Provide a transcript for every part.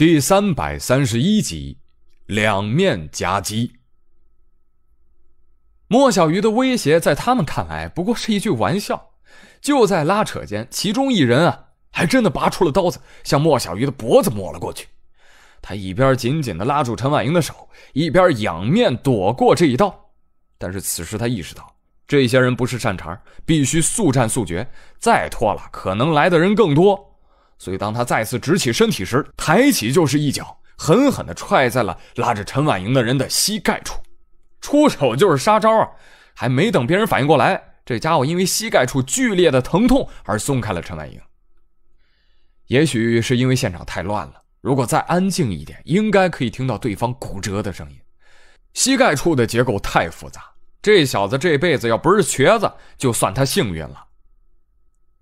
第三百三十一集，两面夹击。莫小鱼的威胁在他们看来不过是一句玩笑。就在拉扯间，其中一人啊，还真的拔出了刀子，向莫小鱼的脖子摸了过去。他一边紧紧的拉住陈婉莹的手，一边仰面躲过这一刀。但是此时他意识到，这些人不是善茬，必须速战速决。再拖了，可能来的人更多。所以，当他再次直起身体时，抬起就是一脚，狠狠的踹在了拉着陈婉莹的人的膝盖处。出手就是杀招啊！还没等别人反应过来，这家伙因为膝盖处剧烈的疼痛而松开了陈婉莹。也许是因为现场太乱了，如果再安静一点，应该可以听到对方骨折的声音。膝盖处的结构太复杂，这小子这辈子要不是瘸子，就算他幸运了。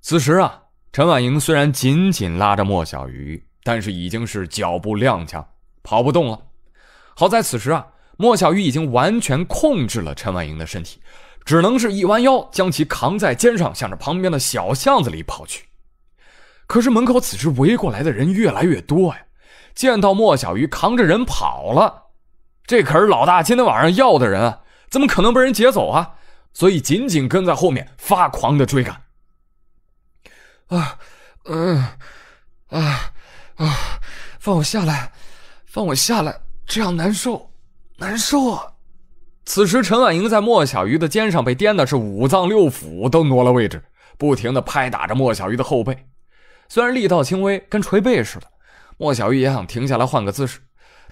此时啊。陈婉莹虽然紧紧拉着莫小鱼，但是已经是脚步踉跄，跑不动了。好在此时啊，莫小鱼已经完全控制了陈婉莹的身体，只能是一弯腰将其扛在肩上，向着旁边的小巷子里跑去。可是门口此时围过来的人越来越多呀，见到莫小鱼扛着人跑了，这可是老大今天晚上要的人，啊，怎么可能被人劫走啊？所以紧紧跟在后面发狂的追赶。啊，嗯，啊，啊，放我下来，放我下来，这样难受，难受啊！此时，陈婉莹在莫小鱼的肩上被颠的是五脏六腑都挪了位置，不停的拍打着莫小鱼的后背，虽然力道轻微，跟捶背似的，莫小鱼也想停下来换个姿势，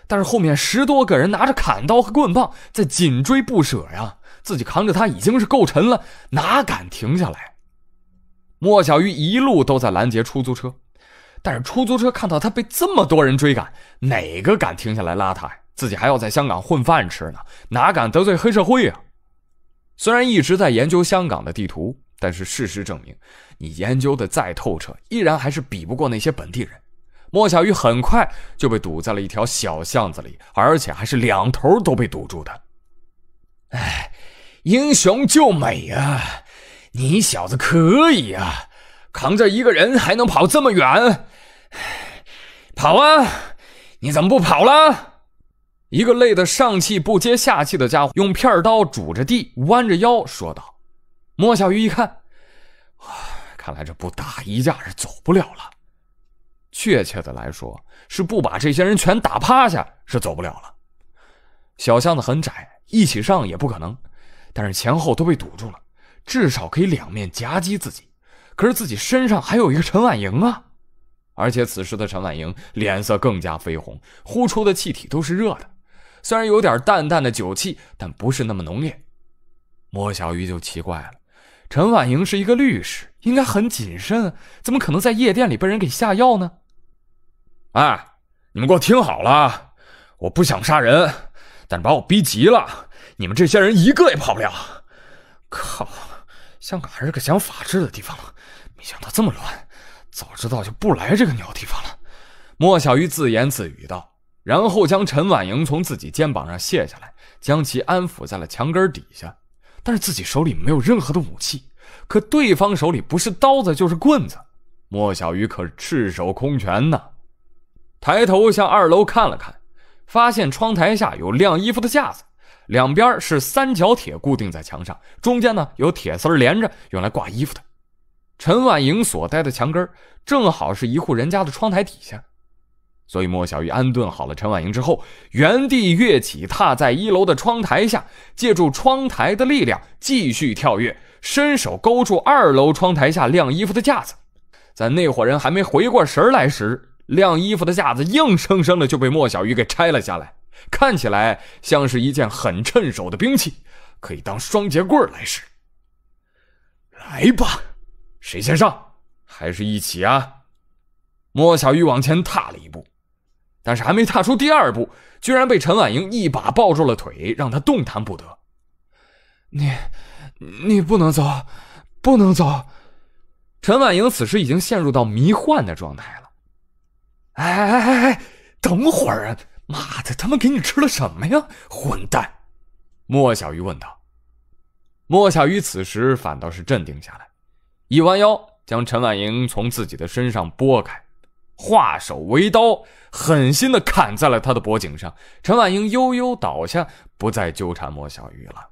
但是后面十多个人拿着砍刀和棍棒在紧追不舍呀，自己扛着他已经是够沉了，哪敢停下来？莫小鱼一路都在拦截出租车，但是出租车看到他被这么多人追赶，哪个敢停下来拉他呀？自己还要在香港混饭吃呢，哪敢得罪黑社会呀？虽然一直在研究香港的地图，但是事实证明，你研究的再透彻，依然还是比不过那些本地人。莫小鱼很快就被堵在了一条小巷子里，而且还是两头都被堵住的。哎，英雄救美啊！你小子可以啊，扛着一个人还能跑这么远？跑啊！你怎么不跑了？一个累得上气不接下气的家伙用片刀拄着地，弯着腰说道：“莫小鱼一看，看来这不打一架是走不了了。确切的来说，是不把这些人全打趴下是走不了了。小巷子很窄，一起上也不可能，但是前后都被堵住了。”至少可以两面夹击自己，可是自己身上还有一个陈婉莹啊！而且此时的陈婉莹脸色更加绯红，呼出的气体都是热的，虽然有点淡淡的酒气，但不是那么浓烈。莫小鱼就奇怪了：陈婉莹是一个律师，应该很谨慎，怎么可能在夜店里被人给下药呢？哎，你们给我听好了，我不想杀人，但是把我逼急了，你们这些人一个也跑不了！靠！香港还是个讲法治的地方了，没想到这么乱，早知道就不来这个鸟地方了。”莫小鱼自言自语道，然后将陈婉莹从自己肩膀上卸下来，将其安抚在了墙根底下。但是自己手里没有任何的武器，可对方手里不是刀子就是棍子，莫小鱼可赤手空拳呢。抬头向二楼看了看，发现窗台下有晾衣服的架子。两边是三角铁固定在墙上，中间呢有铁丝连着，用来挂衣服的。陈婉莹所在的墙根正好是一户人家的窗台底下，所以莫小鱼安顿好了陈婉莹之后，原地跃起，踏在一楼的窗台下，借助窗台的力量继续跳跃，伸手勾住二楼窗台下晾衣服的架子，在那伙人还没回过神来时，晾衣服的架子硬生生的就被莫小鱼给拆了下来。看起来像是一件很趁手的兵器，可以当双节棍来使。来吧，谁先上？还是一起啊？莫小玉往前踏了一步，但是还没踏出第二步，居然被陈婉莹一把抱住了腿，让她动弹不得。你，你不能走，不能走！陈婉莹此时已经陷入到迷幻的状态了。哎哎哎哎，等会儿啊！妈的，他妈给你吃了什么呀，混蛋！莫小鱼问道。莫小鱼此时反倒是镇定下来，一弯腰将陈婉莹从自己的身上拨开，化手为刀，狠心的砍在了他的脖颈上。陈婉莹悠悠倒下，不再纠缠莫小鱼了。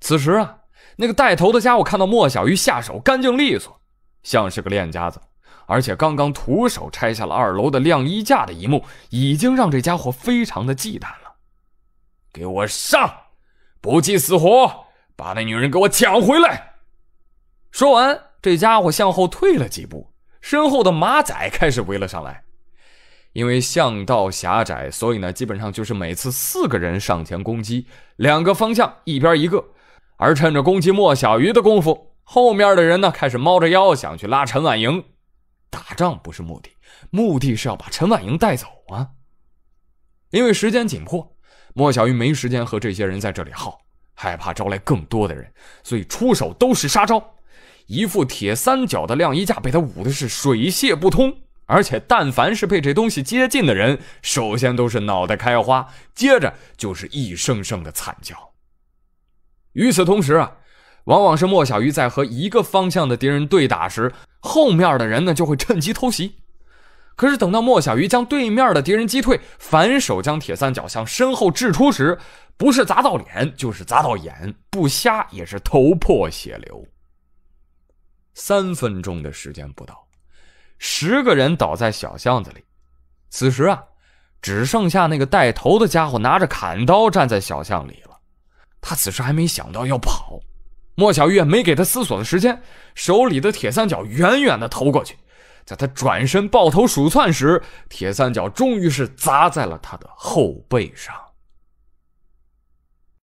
此时啊，那个带头的家伙看到莫小鱼下手干净利索，像是个练家子。而且刚刚徒手拆下了二楼的晾衣架的一幕，已经让这家伙非常的忌惮了。给我上，不计死活，把那女人给我抢回来！说完，这家伙向后退了几步，身后的马仔开始围了上来。因为巷道狭窄，所以呢，基本上就是每次四个人上前攻击，两个方向，一边一个。而趁着攻击莫小鱼的功夫，后面的人呢，开始猫着腰想去拉陈婉莹。打仗不是目的，目的是要把陈婉莹带走啊！因为时间紧迫，莫小鱼没时间和这些人在这里耗，害怕招来更多的人，所以出手都是杀招。一副铁三角的晾衣架被他捂的是水泄不通，而且但凡是被这东西接近的人，首先都是脑袋开花，接着就是一声声的惨叫。与此同时啊！往往是莫小鱼在和一个方向的敌人对打时，后面的人呢就会趁机偷袭。可是等到莫小鱼将对面的敌人击退，反手将铁三角向身后掷出时，不是砸到脸，就是砸到眼，不瞎也是头破血流。三分钟的时间不到，十个人倒在小巷子里。此时啊，只剩下那个带头的家伙拿着砍刀站在小巷里了。他此时还没想到要跑。莫小月没给他思索的时间，手里的铁三角远远的投过去，在他转身抱头鼠窜时，铁三角终于是砸在了他的后背上。